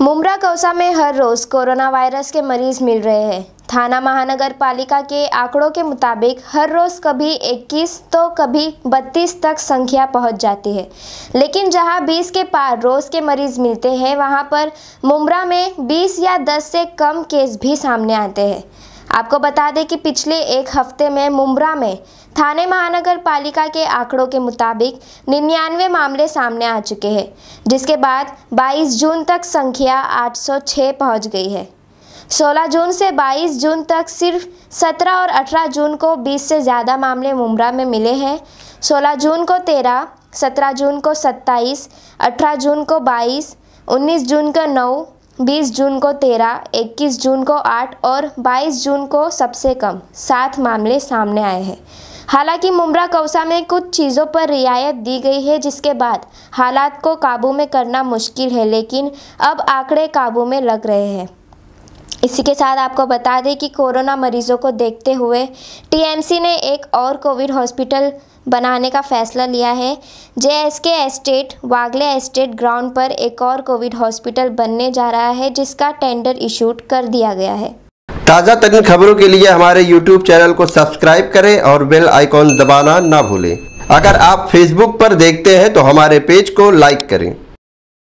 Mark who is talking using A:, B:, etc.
A: मुमरा कौसा में हर रोज corona virus के मरीज मिल रहे हैं थाना महानगर पालिका के आंकड़ों के मुताबिक हर रोज कभी 21 तो कभी 32 तक संख्या पहुंच जाती है लेकिन जहां 20 के पार रोज के मरीज मिलते हैं वहां पर मुमरा में 20 या 10 से कम केस भी सामने आते हैं आपको बता दें कि पिछले एक हफ्ते में मुमरा में थाने महानगर पालिका के आंकड़ों के मुताबिक निन्यानवे मामले सामने आ चुके हैं जिसके बाद 22 जून तक संख्या 806 पहुंच गई है 16 जून से 22 जून तक सिर्फ 17 और 18 जून को 20 से ज़्यादा मामले मुमरा में मिले हैं 16 जून को 13, 17 जून को 27, 18 जून को 22, 19 जून को 9, बीस जून को तेरह इक्कीस जून को आठ और बाईस जून को सबसे कम सात मामले सामने आए हैं हालांकि मुमरा कौसा में कुछ चीज़ों पर रियायत दी गई है जिसके बाद हालात को काबू में करना मुश्किल है लेकिन अब आंकड़े काबू में लग रहे हैं इसी के साथ आपको बता दें कि कोरोना मरीजों को देखते हुए टीएमसी ने एक और कोविड हॉस्पिटल बनाने का फैसला लिया है के एस्टेट वागले एस्टेट ग्राउंड पर एक और कोविड हॉस्पिटल बनने जा रहा है जिसका टेंडर इशूट कर दिया गया है
B: ताज़ा तरीन खबरों के लिए हमारे यूट्यूब चैनल को सब्सक्राइब करें और बेल आइकॉन दबाना ना भूलें अगर आप फेसबुक पर देखते हैं तो हमारे पेज को लाइक करें